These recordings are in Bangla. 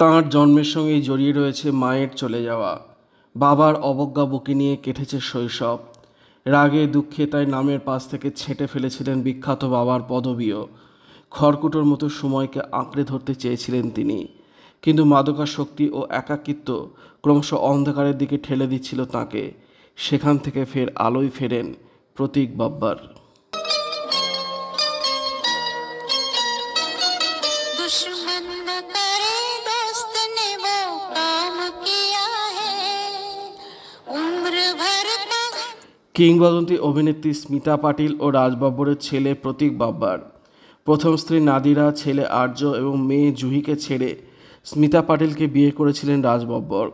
তাঁর জন্মের সঙ্গেই জড়িয়ে রয়েছে মায়ের চলে যাওয়া বাবার অবজ্ঞা বুকে নিয়ে কেটেছে শৈশব রাগে দুঃখে তাই নামের পাশ থেকে ছেঁটে ফেলেছিলেন বিখ্যাত বাবার পদবীও খড়কুটোর মতো সময়কে আঁকড়ে ধরতে চেয়েছিলেন তিনি কিন্তু মাদকাশক্তি ও একাকিত্ব ক্রমশ অন্ধকারের দিকে ঠেলে দিচ্ছিল তাকে সেখান থেকে ফের আলোয় ফেরেন প্রতীক বাব্বার কিংবদন্তি অভিনেত্রী স্মিতা পাটিল ও রাজ বাব্বরের ছেলে প্রতীক বাব্বার প্রথম স্ত্রী নাদিরা ছেলে আর্য এবং মেয়ে জুহিকে ছেড়ে স্মিতা পাটিলকে বিয়ে করেছিলেন রাজ বাব্বর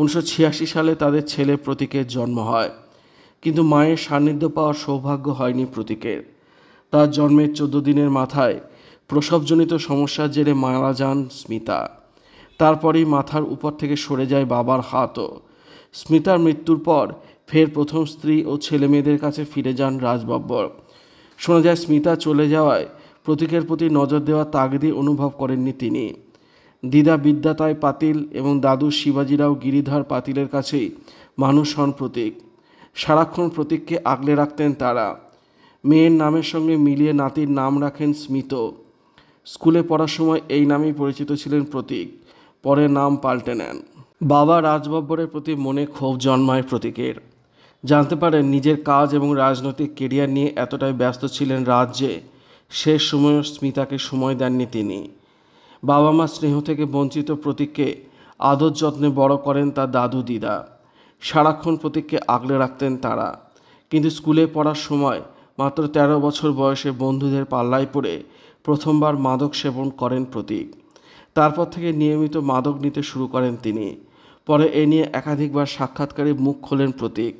উনিশশো সালে তাদের ছেলে প্রতীকের জন্ম হয় কিন্তু মায়ের সান্নিধ্য পাওয়ার সৌভাগ্য হয়নি প্রতীকের তার জন্মের চোদ্দ দিনের মাথায় প্রসবজনিত সমস্যার জেরে মারা যান স্মিতা তারপরেই মাথার উপর থেকে সরে যায় বাবার হাতও স্মিতার মৃত্যুর পর ফের প্রথম স্ত্রী ও ছেলে মেয়েদের কাছে ফিরে যান রাজবব্বর শোনা যায় স্মিতা চলে যাওয়ায় প্রতীকের প্রতি নজর দেওয়া তাগদি অনুভব করেননি তিনি দিদা বিদ্যাতায় পাতিল এবং দাদু শিবাজিরাও গিরিধর পাতিলের কাছেই মানুষ হন প্রতীক সারাক্ষণ প্রতীককে আগলে রাখতেন তারা মেয়ের নামের সঙ্গে মিলিয়ে নাতির নাম রাখেন স্মিত স্কুলে পড়ার সময় এই নামেই পরিচিত ছিলেন প্রতীক পরে নাম পাল্টে নেন বাবা রাজবব্বরের প্রতি মনে ক্ষোভ জন্মায় প্রতীকের জানতে পারেন নিজের কাজ এবং রাজনৈতিক কেরিয়ার নিয়ে এতটাই ব্যস্ত ছিলেন রাজ্যে শেষ সময়ও স্মিতাকে সময় দেননি তিনি বাবা মা স্নেহ থেকে বঞ্চিত প্রতীককে আদর যত্নে বড় করেন তার দাদু দিদা সারাক্ষণ প্রতীককে আগলে রাখতেন তারা কিন্তু স্কুলে পড়ার সময় মাত্র ১৩ বছর বয়সে বন্ধুদের পাল্লায় পড়ে প্রথমবার মাদক সেবন করেন প্রতীক তারপর থেকে নিয়মিত মাদক নিতে শুরু করেন তিনি পরে এ নিয়ে একাধিকবার সাক্ষাৎকারে মুখ খোলেন প্রতীক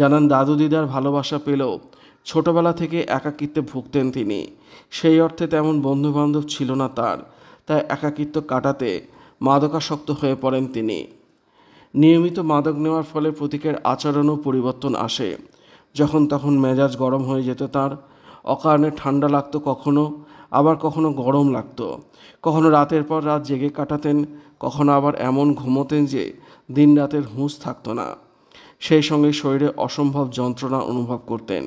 জানান দাদু দিদার ভালোবাসা পেলেও ছোটবেলা থেকে একাকিত্বে ভুগতেন তিনি সেই অর্থে তেমন বন্ধুবান্ধব ছিল না তার তাই একাকিত্ব কাটাতে মাদকাসক্ত হয়ে পড়েন তিনি নিয়মিত মাদক নেওয়ার ফলে প্রতীকের আচরণও পরিবর্তন আসে যখন তখন মেজাজ গরম হয়ে যেত তার অকারণে ঠান্ডা লাগতো কখনো আবার কখনো গরম লাগতো কখনো রাতের পর রাত জেগে কাটাতেন কখনো আবার এমন ঘুমোতেন যে দিন রাতের হুঁশ থাকতো না সেই সঙ্গে শরীরে অসম্ভব যন্ত্রণা অনুভব করতেন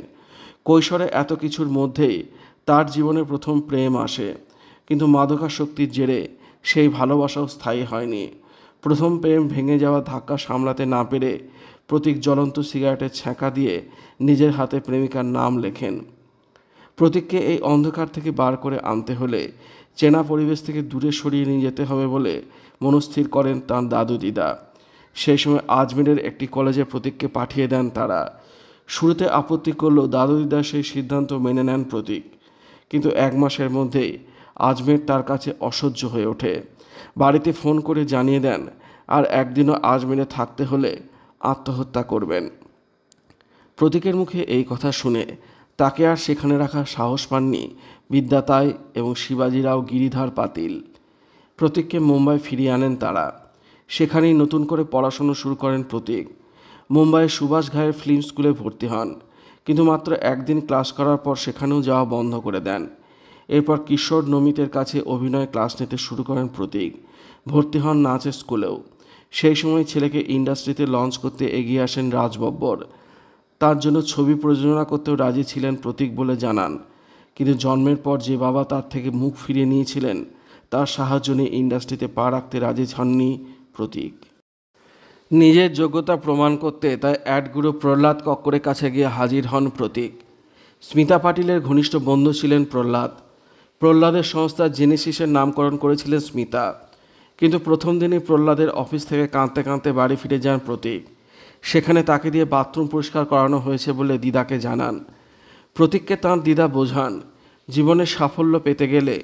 কৈশোরে এত কিছুর মধ্যেই তার জীবনে প্রথম প্রেম আসে কিন্তু মাদকাশক্তির জেরে সেই ভালোবাসাও স্থায়ী হয়নি প্রথম প্রেম ভেঙে যাওয়া ধাক্কা সামলাতে না পেরে প্রতীক জ্বলন্ত সিগারেটের ছ্যাঁকা দিয়ে নিজের হাতে প্রেমিকার নাম লেখেন প্রতীককে এই অন্ধকার থেকে বার করে আনতে হলে চেনা পরিবেশ থেকে দূরে সরিয়ে নিয়ে যেতে হবে বলে মনস্থির করেন তাঁর দাদু দিদা সেই সময় আজমেরের একটি কলেজে প্রতীককে পাঠিয়ে দেন তারা শুরুতে আপত্তি করলেও দাদু দিদা সেই সিদ্ধান্ত মেনে নেন প্রতীক কিন্তু এক মাসের মধ্যেই আজমের তার কাছে অসহ্য হয়ে ওঠে বাড়িতে ফোন করে জানিয়ে দেন আর একদিনও আজমেরে থাকতে হলে আত্মহত্যা করবেন প্রতীকের মুখে এই কথা শুনে তাকে আর সেখানে রাখার সাহস পাননি বিদ্যাতায় এবং শিবাজিরাও গিরিধার পাতিল প্রতীককে মুম্বাই ফিরিয়ে আনেন তারা সেখানেই নতুন করে পড়াশুনো শুরু করেন প্রতীক মুম্বাইয়ের সুভাষ ঘায়ের ফিল্ম স্কুলে ভর্তি হন কিন্তু মাত্র একদিন ক্লাস করার পর সেখানেও যাওয়া বন্ধ করে দেন এরপর কিশোর নমিতের কাছে অভিনয় ক্লাস নিতে শুরু করেন প্রতীক ভর্তি হন নাচের স্কুলেও সেই সময় ছেলেকে ইন্ডাস্ট্রিতে লঞ্চ করতে এগিয়ে আসেন রাজ বব্বর তার জন্য ছবি প্রযোজনা করতেও রাজি ছিলেন প্রতীক বলে জানান কিন্তু জন্মের পর যে বাবা তার থেকে মুখ ফিরিয়ে নিয়েছিলেন তার সাহায্য নিয়ে ইন্ডাস্ট্রিতে পা রাখতে রাজি হননি প্রতীক নিজের যোগ্যতা প্রমাণ করতে তাই অ্যাডগুরু প্রহ্লাদ কক্করের কাছে গিয়ে হাজির হন প্রতীক স্মিতা পাটিলের ঘনিষ্ঠ বন্ধু ছিলেন প্রহ্লাদ প্রহ্লাদের সংস্থা জেনেসিসের নামকরণ করেছিলেন স্মিতা কিন্তু প্রথম দিনই প্রহ্লাদের অফিস থেকে কাঁদতে কাঁদতে বাড়ি ফিরে যান প্রতীক সেখানে তাকে দিয়ে বাথরুম পরিষ্কার করানো হয়েছে বলে দিদাকে জানান প্রতীককে তাঁর দিদা বোঝান জীবনে সাফল্য পেতে গেলে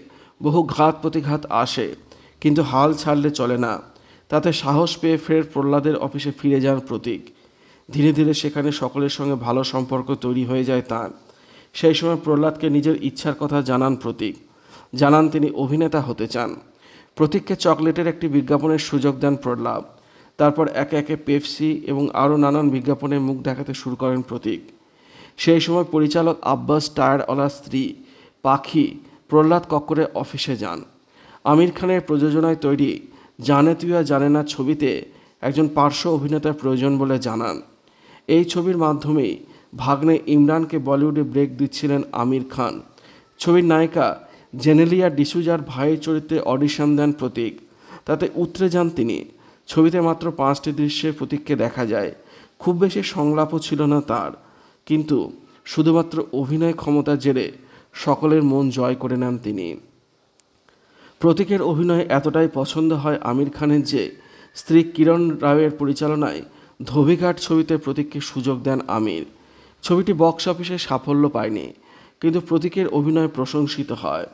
বহু ঘাত প্রতিঘাত আসে কিন্তু হাল ছাড়লে চলে না তাতে সাহস পেয়ে ফের প্রহ্লাদের অফিসে ফিরে যান প্রতীক ধীরে ধীরে সেখানে সকলের সঙ্গে ভালো সম্পর্ক তৈরি হয়ে যায় তাঁর সেই সময় প্রহ্লাদকে নিজের ইচ্ছার কথা জানান প্রতীক জানান তিনি অভিনেতা হতে চান প্রতীককে চকলেটের একটি বিজ্ঞাপনের সুযোগ দেন প্রহ্লাদ তারপর একে একে পেপসি এবং আরও নানান বিজ্ঞাপনের মুখ দেখাতে শুরু করেন প্রতীক সেই সময় পরিচালক আব্বাস টায়ারওয়ালার স্ত্রী পাখি প্রহ্লাদ কক্করের অফিসে যান আমির খানের প্রযোজনায় তৈরি জানে তুই আর জানে না ছবিতে একজন পার্শ্ব অভিনেতার প্রয়োজন বলে জানান এই ছবির মাধ্যমেই ভাগ্নে ইমরানকে বলিউডে ব্রেক দিচ্ছিলেন আমির খান ছবির নায়িকা জেনেলিয়া ডিসুজার ভাইয়ের চরিত্রে অডিশন দেন প্রতীক তাতে উতরে যান তিনি ছবিতে মাত্র পাঁচটি দৃশ্যে প্রতীককে দেখা যায় খুব বেশি সংলাপও ছিল না তার কিন্তু শুধুমাত্র অভিনয় ক্ষমতার জেরে সকলের মন জয় করে নেন তিনি প্রতীকের অভিনয় এতটাই পছন্দ হয় আমির খানের যে স্ত্রী কিরণ রায়ের পরিচালনায় ধোবিঘাট ছবিতে প্রতীককে সুযোগ দেন আমির ছবিটি বক্স অফিসে সাফল্য পায়নি কিন্তু প্রতীকের অভিনয় প্রশংসিত হয়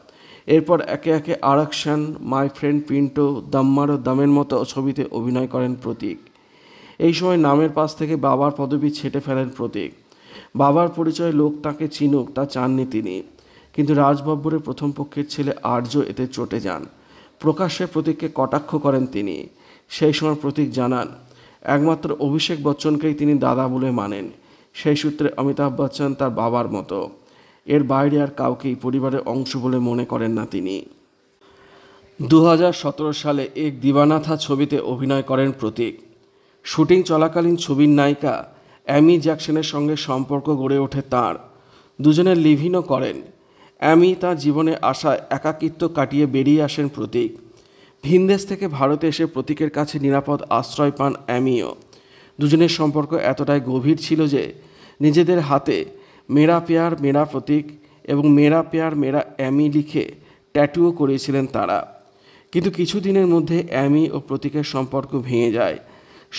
এরপর একে একে আরাকশান মাই ফ্রেন্ড পিন্টো দাম্মার ও দামের মতো ছবিতে অভিনয় করেন প্রতীক এই সময় নামের পাশ থেকে বাবার পদবি ছেটে ফেলেন প্রতীক বাবার পরিচয় লোক তাকে চিনুক তা চাননি তিনি কিন্তু রাজবব্বরের প্রথম পক্ষের ছেলে আর্য এতে চটে যান প্রকাশ্যে প্রতীককে কটাক্ষ করেন তিনি সেই সময় প্রতীক জানান একমাত্র অভিষেক বচ্চনকেই তিনি দাদা বলে মানেন সেই সূত্রে অমিতাভ বচ্চন তার বাবার মতো এর বাইরে আর কাউকেই পরিবারের অংশ বলে মনে করেন না তিনি দু সালে এক দিবানাথা ছবিতে অভিনয় করেন প্রতীক শুটিং চলাকালীন ছবির নায়িকা অ্যামি জ্যাকসনের সঙ্গে সম্পর্ক গড়ে ওঠে তার দুজনে লিভিনও করেন অ্যামি তাঁর জীবনে আসা একাকিত্ব কাটিয়ে বেরিয়ে আসেন প্রতীক ভিনদেশ থেকে ভারতে এসে প্রতীকের কাছে নিরাপদ আশ্রয় পান অ্যামিও দুজনের সম্পর্ক এতটাই গভীর ছিল যে নিজেদের হাতে মেরা পেয়ার মেরা প্রতীক এবং মেরা পেয়ার মেরা অ্যামি লিখে ট্যাটুও করেছিলেন তারা কিন্তু কিছুদিনের মধ্যে অ্যামি ও প্রতীকের সম্পর্ক ভেঙে যায়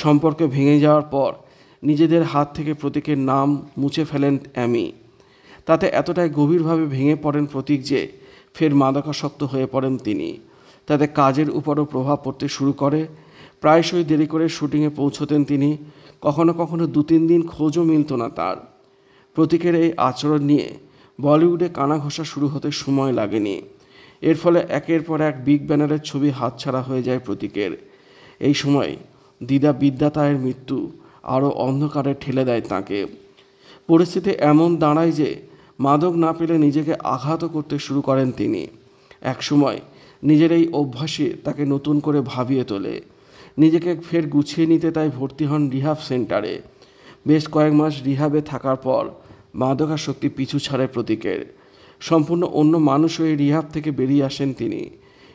সম্পর্ক ভেঙে যাওয়ার পর নিজেদের হাত থেকে প্রতীকের নাম মুছে ফেলেন অ্যামি তাতে এতটাই গভীরভাবে ভেঙে পড়েন প্রতীক যে ফের মাদকাসক্ত হয়ে পড়েন তিনি তাতে কাজের উপরও প্রভাব পড়তে শুরু করে প্রায়শই দেরি করে শুটিংয়ে পৌঁছতেন তিনি কখনো কখনো দু তিন দিন খোঁজও মিলত না তার প্রতীকের এই আচরণ নিয়ে বলিউডে কানাঘোষা শুরু হতে সময় লাগেনি এর ফলে একের পর এক বিগ ব্যানারের ছবি হাতছাড়া হয়ে যায় প্রতীকের এই সময় দিদা বিদ্যাতায়ের মৃত্যু আরও অন্ধকারে ঠেলে দেয় তাঁকে পরিস্থিতি এমন দাঁড়ায় যে মাদক না পেলে নিজেকে আঘাতও করতে শুরু করেন তিনি একসময় নিজের এই অভ্যাসে তাকে নতুন করে ভাবিয়ে তোলে নিজেকে ফের গুছিয়ে নিতে তাই ভর্তি হন রিহাব সেন্টারে বেশ কয়েক মাস রিহাবে থাকার পর মাদকাসক্তি পিছু ছাড়ে প্রতীকের সম্পূর্ণ অন্য মানুষ হয়ে রিহাব থেকে বেরিয়ে আসেন তিনি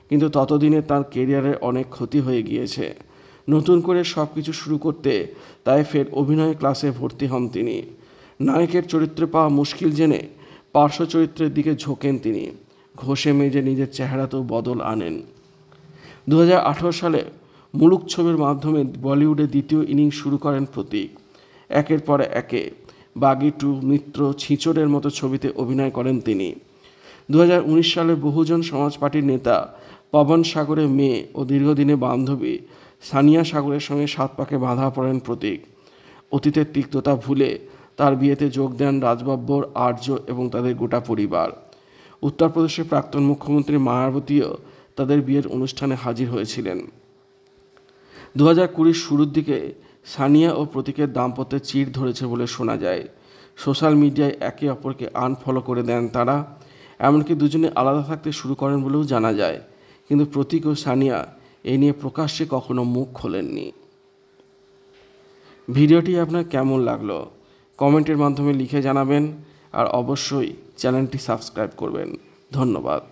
কিন্তু ততদিনে তার কেরিয়ারের অনেক ক্ষতি হয়ে গিয়েছে নতুন করে সব কিছু শুরু করতে তাই ফের অভিনয় ক্লাসে ভর্তি হন তিনি নায়কের চরিত্রে পাওয়া মুশকিল জেনে পার্শ্ব চরিত্রের দিকে ঝোঁকেন তিনি ঘষে মেজে নিজের চেহারাতেও বদল আনেন দু সালে মুলুক ছবির মাধ্যমে বলিউডে দ্বিতীয় ইনিংস শুরু করেন প্রতীক একের পর একে বাগি টু মিত্র ছিঁচড়ের মতো ছবিতে অভিনয় করেন তিনি দু সালে বহুজন সমাজ পার্টির নেতা পবন সাগরের মেয়ে ও দীর্ঘদিনে বান্ধবী সানিয়া সাগরের সঙ্গে সাত পাকে বাঁধা পড়েন প্রতীক অতীতের তিক্ততা ভুলে তার বিয়েতে যোগ দেন রাজবাব্বর আর্য এবং তাদের গোটা পরিবার উত্তরপ্রদেশের প্রাক্তন মুখ্যমন্ত্রী মায়াবতীও তাদের বিয়ের অনুষ্ঠানে হাজির হয়েছিলেন দু হাজার কুড়ির শুরুর দিকে সানিয়া ও প্রতীকের দাম্পত্যে চিড় ধরেছে বলে শোনা যায় সোশ্যাল মিডিয়ায় একে অপরকে আনফলো করে দেন তারা এমনকি দুজনে আলাদা থাকতে শুরু করেন বলেও জানা যায় কিন্তু প্রতীক ও সানিয়া এ নিয়ে প্রকাশ্যে কখনো মুখ খোলেননি ভিডিওটি আপনার কেমন লাগলো কমেন্টের মাধ্যমে লিখে জানাবেন আর অবশ্যই চ্যানেলটি সাবস্ক্রাইব করবেন ধন্যবাদ